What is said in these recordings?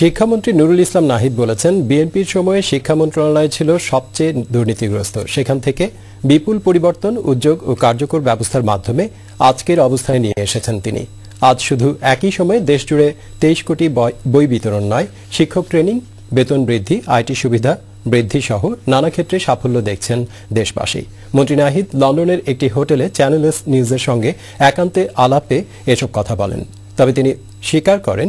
শিক্ষামন্ত্রী নুরুল ইসলাম নাহিদ বলেছেন বিএনপির সময়ে শিক্ষা মন্ত্রণালয় ছিল সবচেয়ে দুর্নীতিগ্রস্ত সেখান থেকে বিপুল পরিবর্তন উদ্যোগ ও কার্যকর ব্যবস্থার মাধ্যমে আজকের অবস্থায় নিয়ে এসেছেন তিনি আজ শুধু একই সময়ে দেশজুড়ে তেইশ কোটি বই বিতরণ নয় শিক্ষক ট্রেনিং বেতন বৃদ্ধি আইটি সুবিধা বৃদ্ধি সহ নানা ক্ষেত্রে সাফল্য দেখছেন দেশবাসী মন্ত্রী নাহিদ লন্ডনের একটি হোটেলে চ্যানেল নিউজের সঙ্গে একান্তে আলাপে এসব কথা বলেন তবে তিনি স্বীকার করেন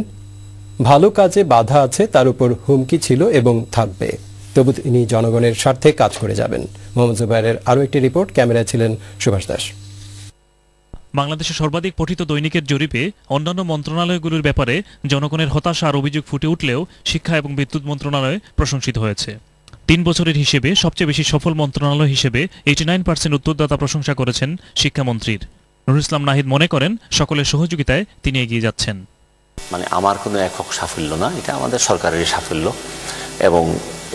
ভালো কাজে বাধা আছে তার উপর হুমকি ছিল এবং থাকবে তবু তিনি জনগণের স্বার্থে কাজ করে যাবেন মোহাম্মদ জুবাইরের আরও একটি রিপোর্ট ক্যামেরায় ছিলেন সুভাষ দাস বাংলাদেশে সর্বাধিক পঠিত দৈনিকের জরিপে অন্যান্য মন্ত্রণালয়গুলোর ব্যাপারে জনগণের হতাশা আর অভিযোগ ফুটে উঠলেও শিক্ষা এবং বিদ্যুৎ মন্ত্রণালয় প্রশংসিত হয়েছে তিন বছরের হিসেবে সবচেয়ে বেশি সফল মন্ত্রণালয় হিসেবে এইটি নাইন পার্সেন্ট উত্তরদাতা প্রশংসা করেছেন শিক্ষামন্ত্রীর নুরুল ইসলাম নাহিদ মনে করেন সকলের সহযোগিতায় তিনি এগিয়ে যাচ্ছেন মানে আমার কোনো একক সাফল্য না এটা আমাদের সরকারেরই সাফল্য এবং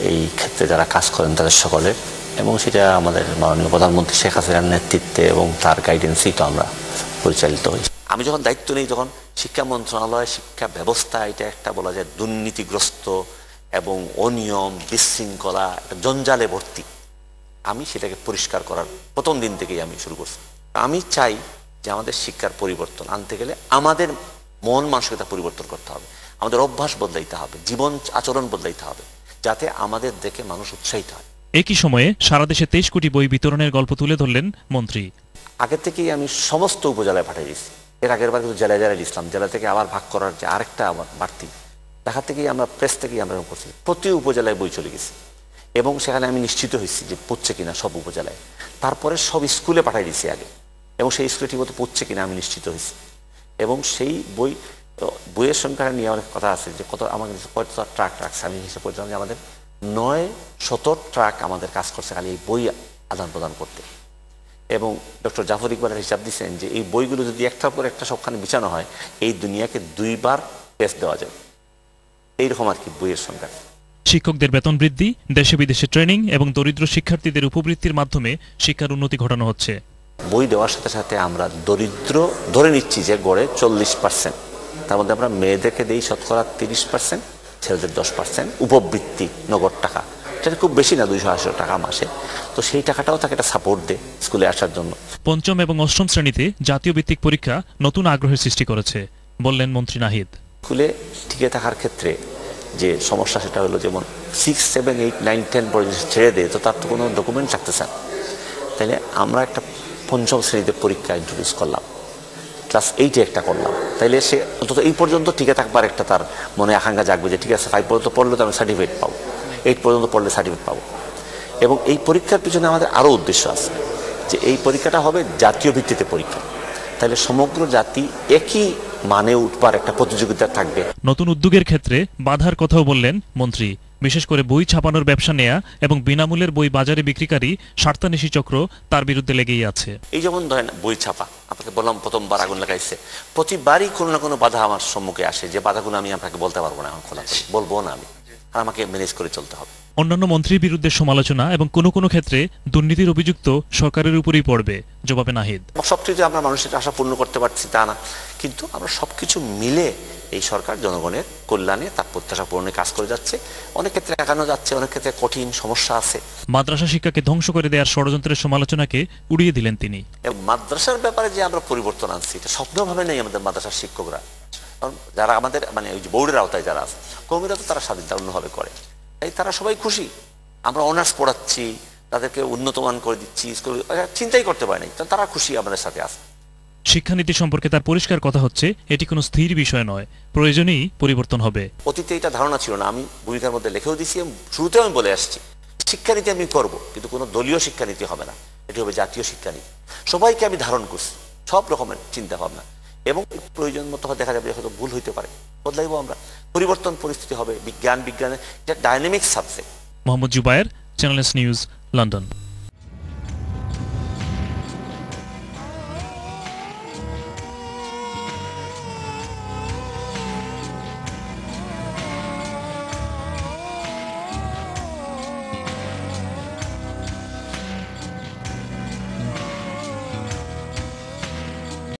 এই ক্ষেত্রে যারা কাজ করেন তাদের সকলের এবং সেটা আমাদের মাননীয় প্রধানমন্ত্রী শেখ হাসিনার নেতৃত্বে এবং তার গাইডেন্সই তো আমরা পরিচালিত হই আমি যখন দায়িত্ব নিই তখন শিক্ষা মন্ত্রণালয় শিক্ষা ব্যবস্থা এটা একটা বলা যায় দুর্নীতিগ্রস্ত এবং অনিয়ম বিশৃঙ্খলা জঞ্জালে ভর্তি আমি সেটাকে পরিষ্কার করার প্রথম দিন থেকেই আমি শুরু করছি আমি চাই যে আমাদের শিক্ষার পরিবর্তন আনতে গেলে আমাদের মন মানসিকতা পরিবর্তন করতে হবে আমাদের অভ্যাস বদলাইতে হবে জীবন আচরণ বদলাইতে হবে যাতে আমাদের দেখে মানুষ উৎসাহিত হয় একই সময়ে সারা দেশে তেইশ কোটি বই বিতরণের গল্প তুলে ধরলেন মন্ত্রী আগে থেকেই আমি সমস্ত উপজেলায় পাঠিয়ে দিয়েছি এর আগের বার কিন্তু জেলায় জেলায় দিয়েছিলাম জেলা থেকে আবার ভাগ করার যে আরেকটা আমার বাড়তি দেখার থেকেই আমরা প্রেস থেকেই আমরা করছি প্রতি উপজেলায় বই চলে গেছি এবং সেখানে আমি নিশ্চিত হয়েছি যে পড়ছে কিনা সব উপজেলায় তারপরে সব স্কুলে পাঠিয়ে দিয়েছি আগে এবং সেই স্কুলে ঠিকমতো পড়ছে কিনা আমি নিশ্চিত হয়েছি এবং সেই বই বইয়ের সংখ্যাটা নিয়ে অনেক কথা আছে যে কত আমাদের কত ট্রাক রাখছে আমি হিসেবে করছিলাম যে আমাদের নয় শত ট্রাক আমাদের কাজ করছে খালি এই বই আদান প্রদান করতে এবং ডক্টর জাফর ইকবালের হিসাব দিচ্ছেন যে এই বইগুলো যদি একটার পর একটা সবখানে বিছানো হয় এই দুনিয়াকে দুইবার পেস দেওয়া যাবে এইরকম আর কি বইয়ের সংখ্যা শিক্ষকদের বেতন বৃদ্ধি দেশে বিদেশে ট্রেনিং এবং দরিদ্র শিক্ষার্থীদের উপবৃত্তির মাধ্যমে শিক্ষার উন্নতি ঘটানো হচ্ছে বই দেওয়ার সাথে সাথে আমরা দরিদ্র ধরে নিচ্ছি যে গড়ে চল্লিশ পার্সেন্ট তার মধ্যে আমরা মেয়েদেরকে দিই শতকরা তিরিশ পার্সেন্ট ছেলেদের দশ পার্সেন্ট উপবৃত্তি নগদ টাকা সেটা খুব বেশি না দুইশো আশি টাকা মাসে তো সেই টাকাটাও তাকে একটা সাপোর্ট দেয় স্কুলে আসার জন্য পঞ্চম এবং অষ্টম শ্রেণীতে জাতীয় ভিত্তিক পরীক্ষা নতুন আগ্রহের সৃষ্টি করেছে বললেন মন্ত্রী নাহিদ স্কুলে টিকে থাকার ক্ষেত্রে যে সমস্যা সেটা হলো যেমন six seven eight nine ten পর্যন্ত ছেড়ে দেয় তো তার তো কোনো ডকুমেন্ট থাকতেছে না তাহলে আমরা একটা পঞ্চম শ্রেণীতে পরীক্ষা ইন্ট্রোডিউস করলাম ক্লাস এইটে একটা করলাম তাইলে সে অন্তত এই পর্যন্ত টিকে থাকবার একটা তার মনে আকাঙ্ক্ষা জাগবে যে ঠিক আছে ফাইভ পর্যন্ত পড়লে তো আমি সার্টিফিকেট পাবো এইট পর্যন্ত পড়লে সার্টিফিকেট পাবো এবং এই পরীক্ষার পিছনে আমাদের আরও উদ্দেশ্য আছে যে এই পরীক্ষাটা হবে জাতীয় ভিত্তিতে পরীক্ষা তাহলে সমগ্র জাতি একই মানে উঠবার একটা প্রতিযোগিতা থাকবে নতুন উদ্যোগের ক্ষেত্রে বাধার কথাও বললেন মন্ত্রী বিশেষ করে বই ছাপানোর ব্যবসা নেয়া এবং বিনামূল্যের বই বাজারে বিক্রিকারী স্বার্থানেশী চক্র তার বিরুদ্ধে লেগেই আছে এই যেমন ধরেন বই ছাপা আপনাকে বললাম প্রথমবার আগুন লাগাইছে প্রতিবারই কোনো না কোনো বাধা আমার সম্মুখে আসে যে বাধাগুলো আমি আপনাকে বলতে পারবো না এখন খোলা বলবো না আমি আর আমাকে ম্যানেজ করে চলতে হবে অন্যান্য মন্ত্রীর বিরুদ্ধে সমালোচনা এবং কোনো কোনো ক্ষেত্রে দুর্নীতির অভিযুক্ত সরকারের উপরেই পড়বে জবাবে নাহিদ সবকিছু আমরা মানুষের আশা পূর্ণ করতে পারছি তা না কিন্তু আমরা সবকিছু মিলে এই সরকার জনগণের কল্যাণে তার প্রত্যাশা পূরণে কাজ করে যাচ্ছে অনেক ক্ষেত্রে এগানো যাচ্ছে অনেক ক্ষেত্রে কঠিন সমস্যা আছে মাদ্রাসা শিক্ষাকে ধ্বংস করে দেওয়ার ষড়যন্ত্রের সমালোচনাকে উড়িয়ে দিলেন তিনি মাদ্রাসার ব্যাপারে যে আমরা পরিবর্তন আনছি এটা স্বপ্নভাবে নেই আমাদের মাদ্রাসার শিক্ষকরা কারণ যারা আমাদের মানে ওই যে বোর্ডের আওতায় যারা আছে কর্মীরা তো তারা স্বাধীনতা অন্যভাবে করে তাই তারা সবাই খুশি আমরা অনার্স পড়াচ্ছি তাদেরকে উন্নতমান করে দিচ্ছি স্কুল চিন্তাই করতে পারে নাই তারা খুশি আমাদের সাথে আছে শিক্ষানীতি সম্পর্কে তার পরিষ্কার কথা হচ্ছে এটি কোনো স্থির বিষয় নয় প্রয়োজনেই পরিবর্তন হবে অতীতে এটা ধারণা ছিল না আমি ভূমিকার মধ্যে লিখেও দিছি শুরুতে আমি বলে আসছি শিক্ষানীতি আমি করব কিন্তু কোনো দলীয় শিক্ষানীতি হবে না এটি হবে জাতীয় শিক্ষানীতি সবাইকে আমি ধারণ করছি সব রকমের চিন্তা ভাবনা এবং প্রয়োজন মতো দেখা যাবে হয়তো ভুল হইতে পারে বদলাইব আমরা পরিবর্তন পরিস্থিতি হবে বিজ্ঞান বিজ্ঞানের এটা dynamic subject Mohammad Zubair channels news London